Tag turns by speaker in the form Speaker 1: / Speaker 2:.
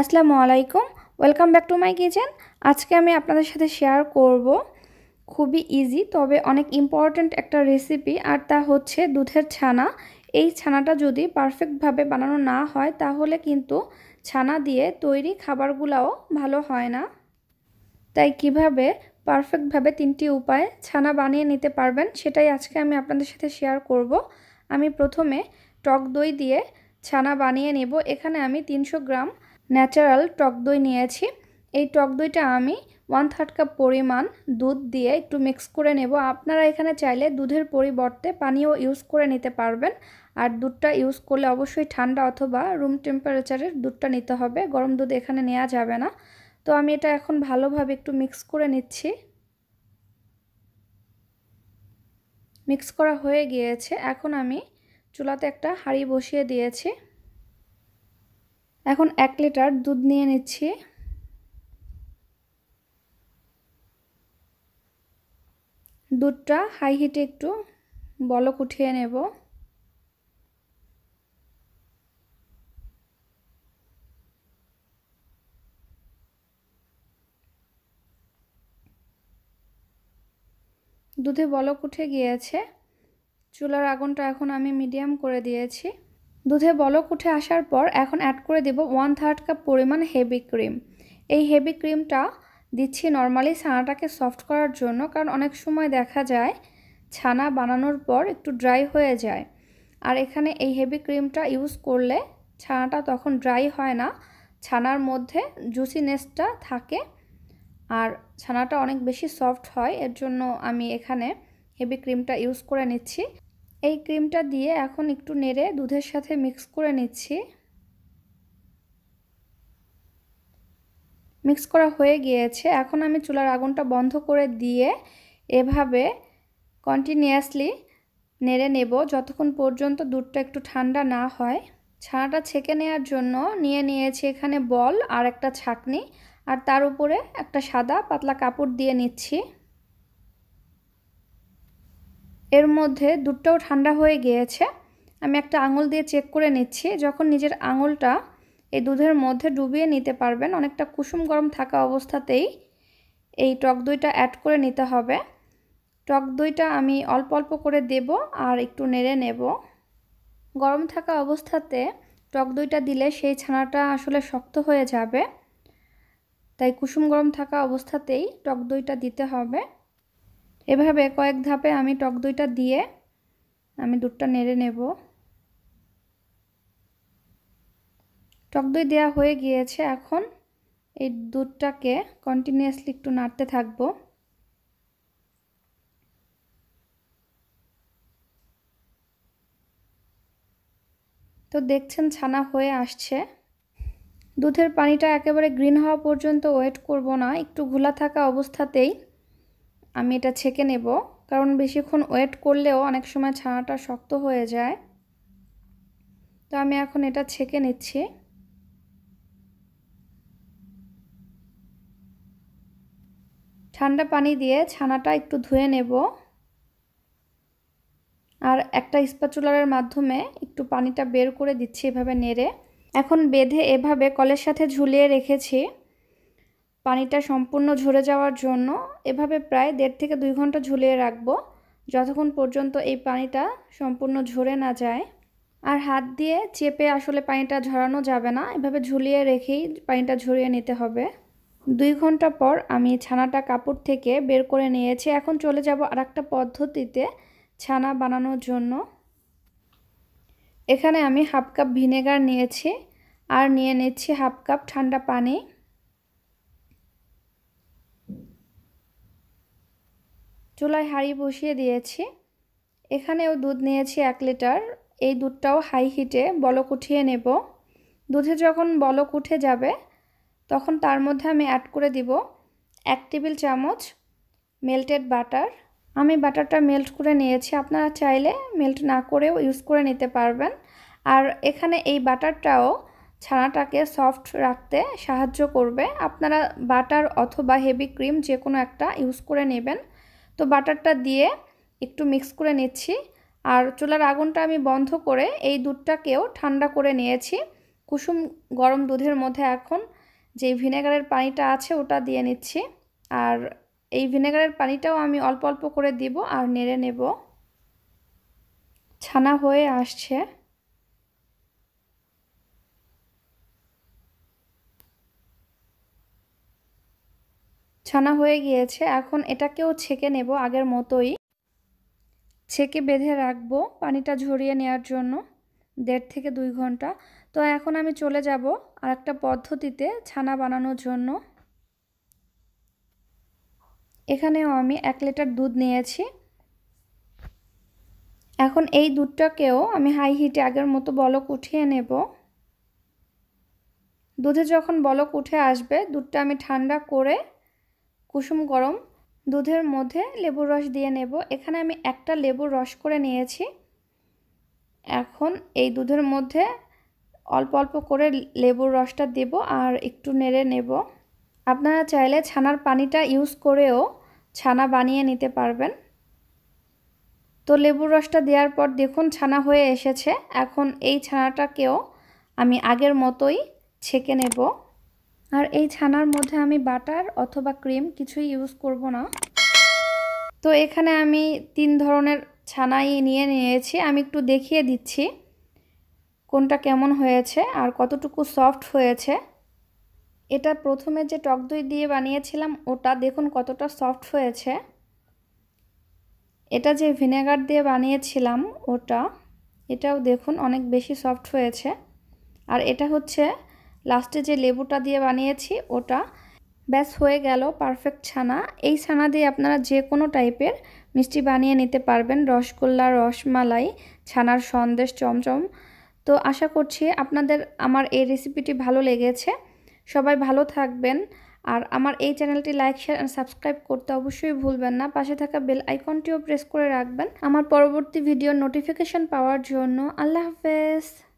Speaker 1: আসসালামু আলাইকুম welcome back to my kitchen আজকে আমি আপনাদের সাথে শেয়ার করব খুবই ইজি তবে অনেক ইম্পর্ট্যান্ট একটা রেসিপি আর তা হচ্ছে দুধের ছানা এই ছানাটা যদি পারফেক্টভাবে বানানো না হয় তাহলে কিন্তু ছানা দিয়ে তৈরি খাবারগুলাও ভালো হয় না তাই কিভাবে পারফেক্টভাবে তিনটি উপায়ে ছানা বানিয়ে নিতে পারবেন সেটাই আজকে আমি আপনাদের সাথে শেয়ার করব আমি প্রথমে টক দই দিয়ে ছানা বানিয়ে নেব এখানে আমি তিনশো গ্রাম ন্যাচারাল টক দই নিয়েছি এই টক দইটা আমি ওয়ান থার্ড কাপ পরিমাণ দুধ দিয়ে একটু মিক্স করে নেব আপনারা এখানে চাইলে দুধের পরিবর্তে পানিও ইউজ করে নিতে পারবেন আর দুধটা ইউজ করলে অবশ্যই ঠান্ডা অথবা রুম টেম্পারেচারের দুধটা নিতে হবে গরম দুধ এখানে নেওয়া যাবে না তো আমি এটা এখন ভালোভাবে একটু মিক্স করে নিচ্ছি মিক্স করা হয়ে গিয়েছে এখন আমি চুলাতে একটা হাঁড়ি বসিয়ে দিয়েছি এখন এক লিটার দুধ নিয়ে নিচ্ছি দুধটা হাই হিটে একটু বলক উঠিয়ে নেব দুধে বলক উঠে গিয়েছে চুলার আগুনটা এখন আমি মিডিয়াম করে দিয়েছি দুধে বলক উঠে আসার পর এখন অ্যাড করে দেব ওয়ান থার্ড কাপ পরিমাণ হেভি ক্রিম এই হেভি ক্রিমটা দিচ্ছি নর্মালি ছানাটাকে সফট করার জন্য কারণ অনেক সময় দেখা যায় ছানা বানানোর পর একটু ড্রাই হয়ে যায় আর এখানে এই হেভি ক্রিমটা ইউজ করলে ছানাটা তখন ড্রাই হয় না ছানার মধ্যে জুসিনেসটা থাকে আর ছানাটা অনেক বেশি সফট হয় এর জন্য আমি এখানে হেভি ক্রিমটা ইউজ করে নিচ্ছি এই ক্রিমটা দিয়ে এখন একটু নেড়ে দুধের সাথে মিক্স করে নিচ্ছি মিক্স করা হয়ে গিয়েছে এখন আমি চুলার আগুনটা বন্ধ করে দিয়ে এভাবে কন্টিনিউয়াসলি নেড়ে নেব যতক্ষণ পর্যন্ত দুধটা একটু ঠান্ডা না হয় ছানাটা ছেঁকে নেওয়ার জন্য নিয়ে নিয়েছি এখানে বল আর একটা ছাকনি আর তার উপরে একটা সাদা পাতলা কাপড় দিয়ে নিচ্ছি এর মধ্যে দুধটাও ঠান্ডা হয়ে গিয়েছে আমি একটা আঙুল দিয়ে চেক করে নিচ্ছি যখন নিজের আঙুলটা এই দুধের মধ্যে ডুবিয়ে নিতে পারবেন অনেকটা কুসুম গরম থাকা অবস্থাতেই এই টক দইটা অ্যাড করে নিতে হবে টক দইটা আমি অল্প অল্প করে দেব আর একটু নেড়ে নেব গরম থাকা অবস্থাতে টক দইটা দিলে সেই ছানাটা আসলে শক্ত হয়ে যাবে তাই কুসুম গরম থাকা অবস্থাতেই টক দইটা দিতে হবে এভাবে কয়েক ধাপে আমি টক দইটা দিয়ে আমি দুধটা নেড়ে নেব টক দই দেওয়া হয়ে গিয়েছে এখন এই দুধটাকে কন্টিনিউয়াসলি একটু নাড়তে থাকবো তো দেখছেন ছানা হয়ে আসছে দুধের পানিটা একেবারে গ্রিন হওয়া পর্যন্ত ওয়েট করব না একটু ঘোলা থাকা অবস্থাতেই আমি এটা ছেঁকে নেব কারণ বেশিক্ষণ ওয়েট করলেও অনেক সময় ছানাটা শক্ত হয়ে যায় তো আমি এখন এটা ছেঁকে নিচ্ছি ঠান্ডা পানি দিয়ে ছানাটা একটু ধুয়ে নেব আর একটা স্পাচুলারের মাধ্যমে একটু পানিটা বের করে দিচ্ছি এভাবে নেড়ে এখন বেঁধে এভাবে কলের সাথে ঝুলিয়ে রেখেছি পানিটা সম্পূর্ণ ঝরে যাওয়ার জন্য এভাবে প্রায় দেড় থেকে দুই ঘন্টা ঝুলিয়ে রাখবো যতক্ষণ পর্যন্ত এই পানিটা সম্পূর্ণ ঝরে না যায় আর হাত দিয়ে চেপে আসলে পানিটা ঝরানো যাবে না এভাবে ঝুলিয়ে রেখেই পানিটা ঝরিয়ে নিতে হবে দুই ঘন্টা পর আমি ছানাটা কাপড় থেকে বের করে নিয়েছি এখন চলে যাব আর একটা পদ্ধতিতে ছানা বানানোর জন্য এখানে আমি হাফ কাপ ভিনেগার নিয়েছি আর নিয়ে নিচ্ছি হাফ কাপ ঠান্ডা পানি চুলায় হাঁড়ি বসিয়ে দিয়েছি এখানেও দুধ নিয়েছি এক লিটার এই দুধটাও হাই হিটে বলক উঠিয়ে নেব দুধে যখন বলক উঠে যাবে তখন তার মধ্যে আমি অ্যাড করে দিব এক টেবিল চামচ মেল্টেড বাটার আমি বাটারটা মেল্ট করে নিয়েছি আপনারা চাইলে মেল্ট না করেও ইউজ করে নিতে পারবেন আর এখানে এই বাটারটাও ছানাটাকে সফট রাখতে সাহায্য করবে আপনারা বাটার অথবা হেভি ক্রিম যে কোনো একটা ইউজ করে নেবেন তো বাটারটা দিয়ে একটু মিক্স করে নিচ্ছি আর চুলার আগুনটা আমি বন্ধ করে এই দুধটাকেও ঠান্ডা করে নিয়েছি কুসুম গরম দুধের মধ্যে এখন যে ভিনেগারের পানিটা আছে ওটা দিয়ে নিচ্ছি আর এই ভিনেগারের পানিটাও আমি অল্প অল্প করে দিব আর নেড়ে নেব ছানা হয়ে আসছে ছানা হয়ে গিয়েছে এখন এটাকেও ছেঁকে নেব আগের মতোই ছেঁকে বেঁধে রাখবো পানিটা ঝরিয়ে নেওয়ার জন্য দেড় থেকে দুই ঘন্টা তো এখন আমি চলে যাব আর একটা পদ্ধতিতে ছানা বানানোর জন্য এখানেও আমি এক লিটার দুধ নিয়েছি এখন এই দুধটাকেও আমি হাই হিটে আগের মতো বলক উঠিয়ে নেব দুধে যখন বলক উঠে আসবে দুধটা আমি ঠান্ডা করে কুসুম গরম দুধের মধ্যে লেবুর রস দিয়ে নেব এখানে আমি একটা লেবুর রস করে নিয়েছি এখন এই দুধের মধ্যে অল্প অল্প করে লেবুর রসটা দেব আর একটু নেড়ে নেব আপনারা চাইলে ছানার পানিটা ইউজ করেও ছানা বানিয়ে নিতে পারবেন তো লেবুর রসটা দেওয়ার পর দেখুন ছানা হয়ে এসেছে এখন এই ছানাটাকেও আমি আগের মতোই ছেঁকে নেব আর এই ছানার মধ্যে আমি বাটার অথবা ক্রিম কিছুই ইউজ করব না তো এখানে আমি তিন ধরনের ছানাই নিয়ে নিয়েছি আমি একটু দেখিয়ে দিচ্ছি কোনটা কেমন হয়েছে আর কতটুকু সফট হয়েছে এটা প্রথমে যে টক দই দিয়ে বানিয়েছিলাম ওটা দেখুন কতটা সফট হয়েছে এটা যে ভিনেগার দিয়ে বানিয়েছিলাম ওটা এটাও দেখুন অনেক বেশি সফট হয়েছে আর এটা হচ্ছে লাস্টে যে লেবুটা দিয়ে বানিয়েছি ওটা ব্যাস হয়ে গেল পারফেক্ট ছানা এই ছানা দিয়ে আপনারা যে কোনো টাইপের মিষ্টি বানিয়ে নিতে পারবেন রসগোল্লা রসমালাই ছানার সন্দেশ চমচম তো আশা করছি আপনাদের আমার এই রেসিপিটি ভালো লেগেছে সবাই ভালো থাকবেন আর আমার এই চ্যানেলটি লাইক শেয়ার অ্যান্ড সাবস্ক্রাইব করতে অবশ্যই ভুলবেন না পাশে থাকা বেল আইকনটিও প্রেস করে রাখবেন আমার পরবর্তী ভিডিওর নোটিফিকেশন পাওয়ার জন্য আল্লাহ হাফেজ